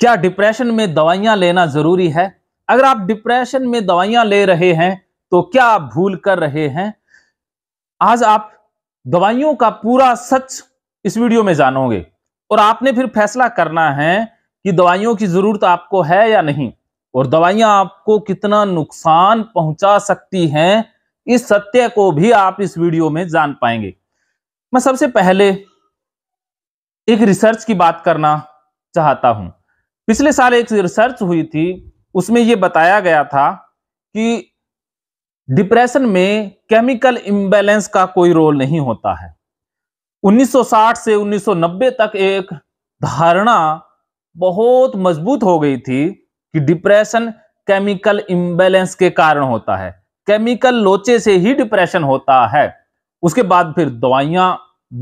क्या डिप्रेशन में दवाइयां लेना जरूरी है अगर आप डिप्रेशन में दवाइयां ले रहे हैं तो क्या आप भूल कर रहे हैं आज आप दवाइयों का पूरा सच इस वीडियो में जानोगे और आपने फिर फैसला करना है कि दवाइयों की जरूरत आपको है या नहीं और दवाइयां आपको कितना नुकसान पहुंचा सकती हैं इस सत्य को भी आप इस वीडियो में जान पाएंगे मैं सबसे पहले एक रिसर्च की बात करना चाहता हूं पिछले साल एक रिसर्च हुई थी उसमें यह बताया गया था कि डिप्रेशन में केमिकल इम्बैलेंस का कोई रोल नहीं होता है 1960 से 1990 तक एक धारणा बहुत मजबूत हो गई थी कि डिप्रेशन केमिकल इम्बेलेंस के कारण होता है केमिकल लोचे से ही डिप्रेशन होता है उसके बाद फिर दवाइयां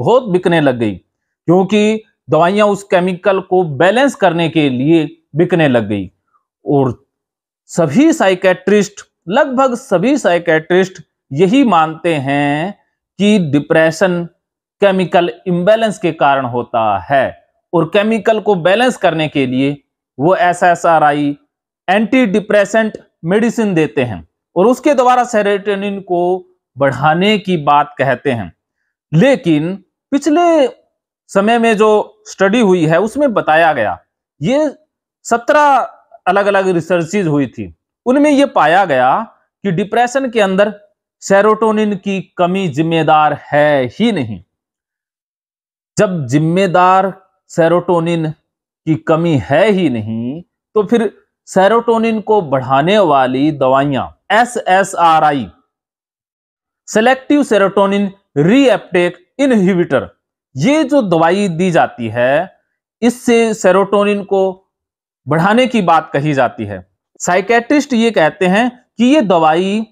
बहुत बिकने लग गई क्योंकि दवाइयां उस केमिकल को बैलेंस करने के लिए बिकने लग गई और सभी साइकेट्रिस्ट लगभग सभी साइकेट्रिस्ट यही मानते हैं कि डिप्रेशन केमिकल इम्बैलेंस के कारण होता है और केमिकल को बैलेंस करने के लिए वो S S R I antidepressant medicine देते हैं और उसके द्वारा सेरेटोनिन को बढ़ाने की बात कहते हैं लेकिन पिछले समय में जो स्टडी हुई है उसमें बताया गया ये सत्रह अलग अलग रिसर्चेज हुई थी उनमें यह पाया गया कि डिप्रेशन के अंदर सेरोटोनिन की कमी जिम्मेदार है ही नहीं जब जिम्मेदार सेरोटोनिन की कमी है ही नहीं तो फिर सेरोटोनिन को बढ़ाने वाली दवाइयां S S R I selective serotonin reuptake inhibitor ये जो दवाई दी जाती है इससे सेरोटोनिन को बढ़ाने की बात कही जाती है साइकेट्रिस्ट ये कहते हैं कि ये दवाई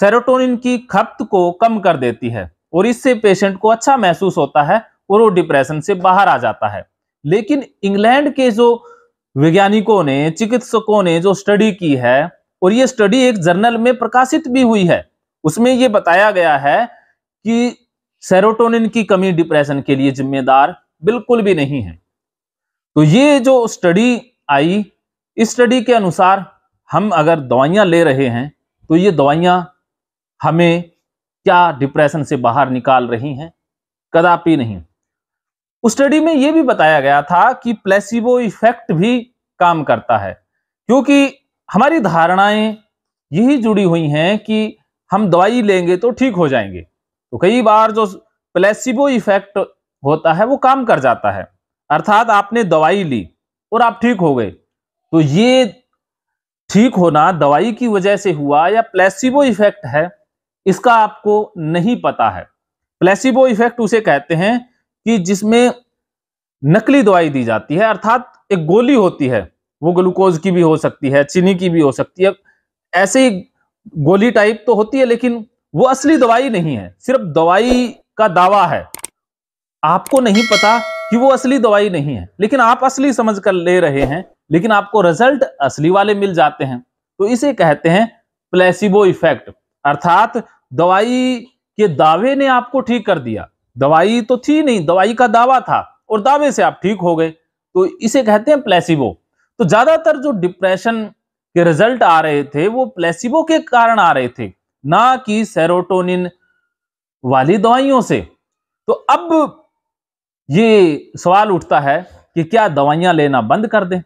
सेरोटोनिन की खपत को कम कर देती है और इससे पेशेंट को अच्छा महसूस होता है और वो डिप्रेशन से बाहर आ जाता है लेकिन इंग्लैंड के जो वैज्ञानिकों ने चिकित्सकों ने जो स्टडी की है और ये स्टडी एक जर्नल में प्रकाशित भी हुई है उसमें ये बताया गया है कि सेरोटोनिन की कमी डिप्रेशन के लिए जिम्मेदार बिल्कुल भी नहीं है तो ये जो स्टडी आई इस स्टडी के अनुसार हम अगर दवाइयाँ ले रहे हैं तो ये दवाइयाँ हमें क्या डिप्रेशन से बाहर निकाल रही हैं कदापि नहीं उस स्टडी में यह भी बताया गया था कि प्लेसिबो इफेक्ट भी काम करता है क्योंकि हमारी धारणाएं यही जुड़ी हुई हैं कि हम दवाई लेंगे तो ठीक हो जाएंगे तो कई बार जो प्लेसिबो इफेक्ट होता है वो काम कर जाता है अर्थात आपने दवाई ली और आप ठीक हो गए तो ये ठीक होना दवाई की वजह से हुआ या प्लेसिबो इफेक्ट है इसका आपको नहीं पता है प्लेसिबो इफेक्ट उसे कहते हैं कि जिसमें नकली दवाई दी जाती है अर्थात एक गोली होती है वो ग्लूकोज की भी हो सकती है चीनी की भी हो सकती है ऐसे ही गोली टाइप तो होती है लेकिन वो असली दवाई नहीं है सिर्फ दवाई का दावा है आपको नहीं पता कि वो असली दवाई नहीं है लेकिन आप असली समझ कर ले रहे हैं लेकिन आपको रिजल्ट असली वाले मिल जाते हैं तो इसे कहते हैं प्लेसिबो इफेक्ट अर्थात दवाई के दावे ने आपको ठीक कर दिया दवाई तो थी नहीं दवाई का दावा था और दावे से आप ठीक हो गए तो इसे कहते हैं प्लेसिबो तो ज्यादातर जो डिप्रेशन के रिजल्ट आ रहे थे वो प्लेसिबो के कारण आ रहे थे ना कि सेरोटोनिन वाली दवाइयों से तो अब ये सवाल उठता है कि क्या दवाइयां लेना बंद कर दें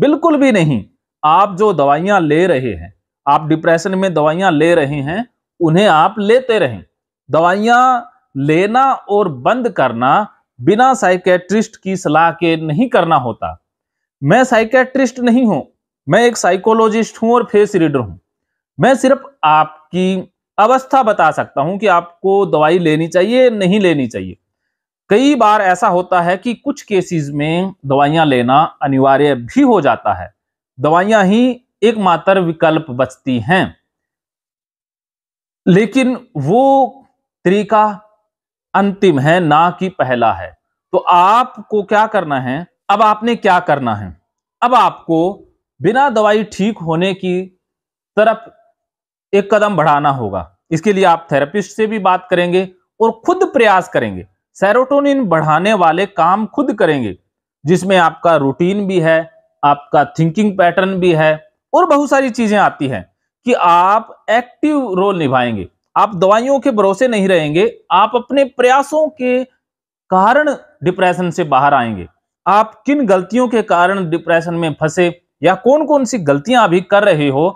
बिल्कुल भी नहीं आप जो दवाइयां ले रहे हैं आप डिप्रेशन में दवाइयां ले रहे हैं उन्हें आप लेते रहें दवाइयां लेना और बंद करना बिना साइकेट्रिस्ट की सलाह के नहीं करना होता मैं साइकेट्रिस्ट नहीं हूं मैं एक साइकोलॉजिस्ट हूं और फेस रीडर हूं मैं सिर्फ आपकी अवस्था बता सकता हूं कि आपको दवाई लेनी चाहिए नहीं लेनी चाहिए कई बार ऐसा होता है कि कुछ केसेस में दवाइयां लेना अनिवार्य भी हो जाता है दवाइयां ही एकमात्र विकल्प बचती हैं लेकिन वो तरीका अंतिम है ना कि पहला है तो आपको क्या करना है अब आपने क्या करना है अब आपको बिना दवाई ठीक होने की तरफ एक कदम बढ़ाना होगा इसके लिए आप थेरेपिस्ट से भी बात करेंगे और खुद प्रयास करेंगे सेरोटोनिन बढ़ाने वाले काम खुद करेंगे जिसमें आपका रूटीन भी है आपका थिंकिंग पैटर्न भी है और बहुत सारी चीजें आती हैं कि आप एक्टिव रोल निभाएंगे आप दवाइयों के भरोसे नहीं रहेंगे आप अपने प्रयासों के कारण डिप्रेशन से बाहर आएंगे आप किन गलतियों के कारण डिप्रेशन में फंसे या कौन कौन सी गलतियां अभी कर रहे हो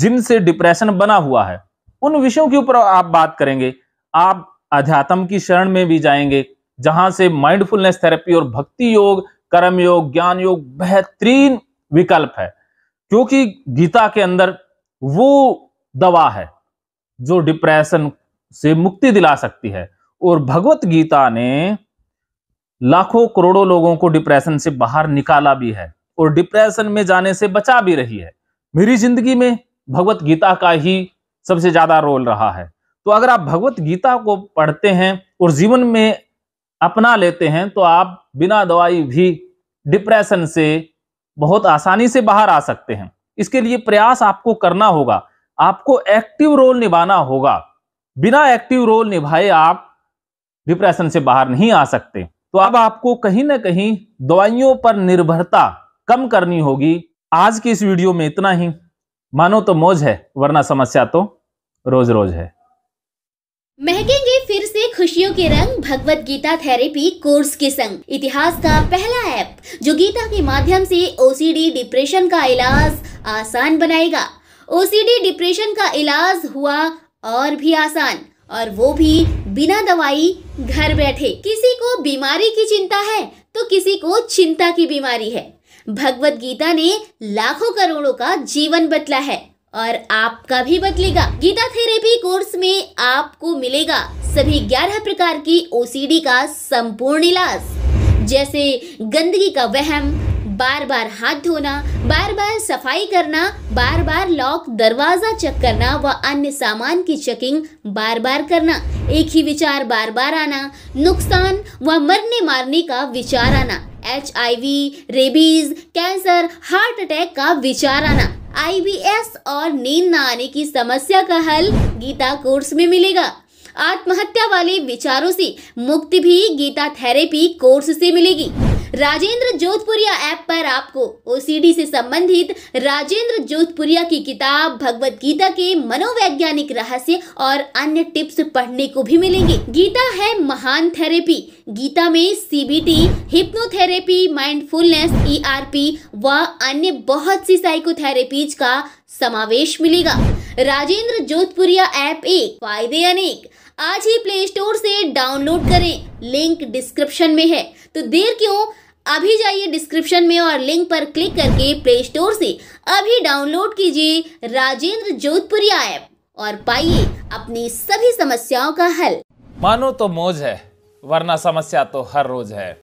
जिनसे डिप्रेशन बना हुआ है उन विषयों के ऊपर आप बात करेंगे आप अध्यात्म की शरण में भी जाएंगे जहां से माइंडफुलनेस थेरेपी और भक्ति योग कर्म योग ज्ञान योग बेहतरीन विकल्प है क्योंकि गीता के अंदर वो दवा है जो डिप्रेशन से मुक्ति दिला सकती है और भगवत गीता ने लाखों करोड़ों लोगों को डिप्रेशन से बाहर निकाला भी है और डिप्रेशन में जाने से बचा भी रही है मेरी जिंदगी में भगवत गीता का ही सबसे ज्यादा रोल रहा है तो अगर आप भगवत गीता को पढ़ते हैं और जीवन में अपना लेते हैं तो आप बिना दवाई भी डिप्रेशन से बहुत आसानी से बाहर आ सकते हैं इसके लिए प्रयास आपको करना होगा आपको एक्टिव रोल निभाना होगा बिना एक्टिव रोल निभाए आप डिप्रेशन से बाहर नहीं आ सकते तो अब आपको कहीं ना कहीं दवाइयों पर निर्भरता कम करनी होगी आज की इस वीडियो में इतना ही मानो तो मौज है वरना समस्या तो रोज रोज है महकेंगे फिर से खुशियों के रंग भगवत गीता थेरेपी कोर्स के संग इतिहास का पहला ऐप जो गीता के माध्यम से ओसीडी डिप्रेशन का इलाज आसान बनाएगा ओसीडी डिप्रेशन का इलाज हुआ और भी आसान और वो भी बिना दवाई घर बैठे किसी को बीमारी की चिंता है तो किसी को चिंता की बीमारी है भगवत गीता ने लाखों करोड़ों का जीवन बदला है और आपका भी बदलेगा गीता थेरेपी कोर्स में आपको मिलेगा सभी 11 प्रकार की ओसीडी का संपूर्ण इलाज जैसे गंदगी का वहम बार बार हाथ धोना बार बार सफाई करना बार बार लॉक दरवाजा चेक करना व अन्य सामान की चेकिंग बार बार करना एक ही विचार बार बार आना नुकसान व मरने मारने का विचार आना एच रेबीज कैंसर हार्ट अटैक का विचार आना आई और नींद न आने की समस्या का हल गीता कोर्स में मिलेगा आत्महत्या वाले विचारों से मुक्ति भी गीता थेरेपी कोर्स से मिलेगी राजेंद्र जोधपुरिया ऐप पर आपको ओसीडी से संबंधित राजेंद्र जोधपुरिया की किताब भगवत गीता के मनोवैज्ञानिक रहस्य और अन्य टिप्स पढ़ने को भी मिलेंगे गीता है महान थेरेपी गीता में सीबीटी हिप्नोथेरेपी माइंडफुलनेस ईआरपी व अन्य बहुत सी साइकोथेरेपीज का समावेश मिलेगा राजेंद्र जोधपुरिया ऐप एक फायदे अनेक आज ही प्ले स्टोर से डाउनलोड करें लिंक डिस्क्रिप्शन में है तो देर क्यों अभी जाइए डिस्क्रिप्शन में और लिंक पर क्लिक करके प्ले स्टोर से अभी डाउनलोड कीजिए राजेंद्र जोधपुरी ऐप और पाइए अपनी सभी समस्याओं का हल मानो तो मौज है वरना समस्या तो हर रोज है